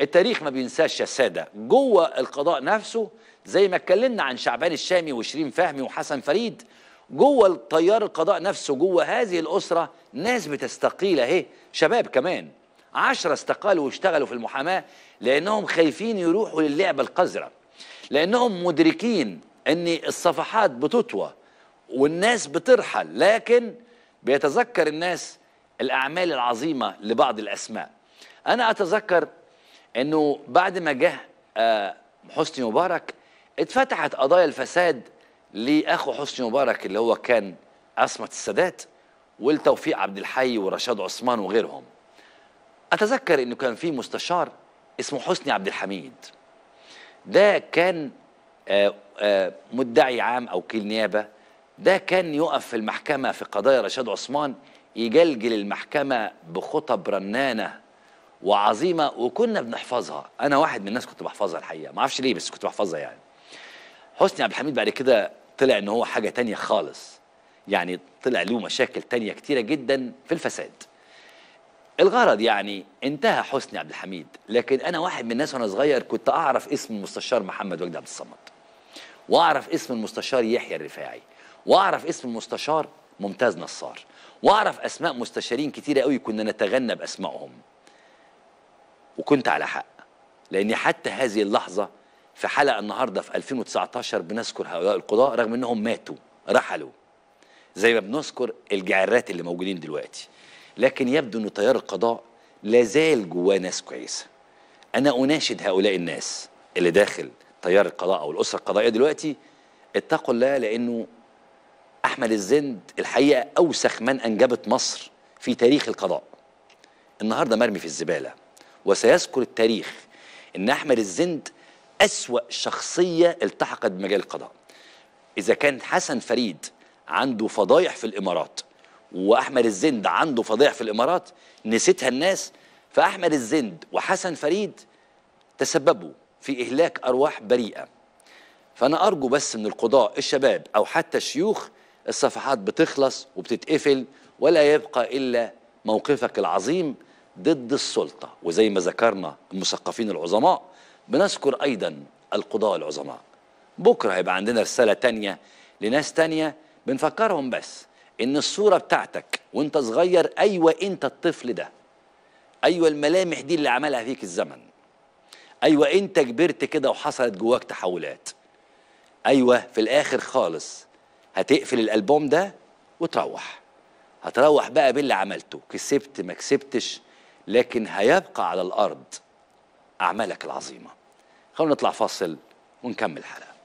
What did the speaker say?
التاريخ ما بينساش يا ساده جوه القضاء نفسه زي ما اتكلمنا عن شعبان الشامي وشيرين فهمي وحسن فريد جوه التيار القضاء نفسه جوه هذه الاسره ناس بتستقيل اهي شباب كمان عشرة استقالوا واشتغلوا في المحاماه لانهم خايفين يروحوا للعبه القذره لانهم مدركين ان الصفحات بتطوى والناس بترحل لكن بيتذكر الناس الاعمال العظيمه لبعض الاسماء انا اتذكر انه بعد ما جه آه، حسني مبارك اتفتحت قضايا الفساد لاخو حسني مبارك اللي هو كان عصمه السادات ولتوفيق عبد الحي ورشاد عثمان وغيرهم اتذكر انه كان في مستشار اسمه حسني عبد الحميد ده كان آه، آه، مدعي عام او وكيل نيابه ده كان يقف في المحكمه في قضايا رشاد عثمان يجلجل المحكمه بخطب رنانه وعظيمه وكنا بنحفظها انا واحد من الناس كنت بحفظها الحقيقه ما اعرفش ليه بس كنت بحفظها يعني حسني عبد الحميد بعد كده طلع ان هو حاجه تانية خالص يعني طلع له مشاكل تانية كتيره جدا في الفساد الغرض يعني انتهى حسني عبد الحميد لكن انا واحد من الناس وانا صغير كنت اعرف اسم المستشار محمد وجدي عبد الصمد واعرف اسم المستشار يحيى الرفاعي واعرف اسم المستشار ممتاز نصار واعرف اسماء مستشارين كتيره قوي كنا نتغنى باسمائهم وكنت على حق لأني حتى هذه اللحظة في حلقة النهاردة في 2019 بنذكر هؤلاء القضاء رغم أنهم ماتوا رحلوا زي ما بنذكر الجعرات اللي موجودين دلوقتي لكن يبدو أن تيار القضاء لا زال جواه ناس كويسة أنا أناشد هؤلاء الناس اللي داخل تيار القضاء أو الأسرة القضائية دلوقتي اتقوا الله لأنه أحمد الزند الحقيقة أوسخ من أنجبت مصر في تاريخ القضاء النهاردة مرمي في الزبالة وسيذكر التاريخ أن أحمد الزند أسوأ شخصية التحقت بمجال القضاء إذا كان حسن فريد عنده فضايح في الإمارات وأحمد الزند عنده فضايح في الإمارات نسيتها الناس فأحمد الزند وحسن فريد تسببوا في إهلاك أرواح بريئة فأنا أرجو بس من القضاء الشباب أو حتى الشيوخ الصفحات بتخلص وبتتقفل ولا يبقى إلا موقفك العظيم ضد السلطة وزي ما ذكرنا المثقفين العظماء بنذكر أيضا القضاء العظماء بكرة هيبقى عندنا رسالة تانية لناس تانية بنفكرهم بس إن الصورة بتاعتك وانت صغير أيوة انت الطفل ده أيوة الملامح دي اللي عملها فيك الزمن أيوة انت كبرت كده وحصلت جواك تحولات أيوة في الآخر خالص هتقفل الألبوم ده وتروح هتروح بقى باللي عملته كسبت ما كسبتش لكن هيبقى على الأرض أعمالك العظيمة خلونا نطلع فاصل ونكمل الحلقة